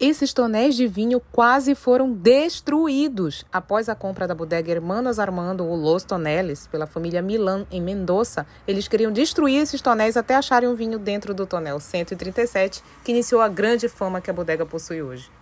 Esses tonéis de vinho quase foram destruídos após a compra da bodega Hermanos Armando ou Los Toneles pela família Milan em Mendoza. Eles queriam destruir esses tonéis até acharem um vinho dentro do tonel 137, que iniciou a grande fama que a bodega possui hoje.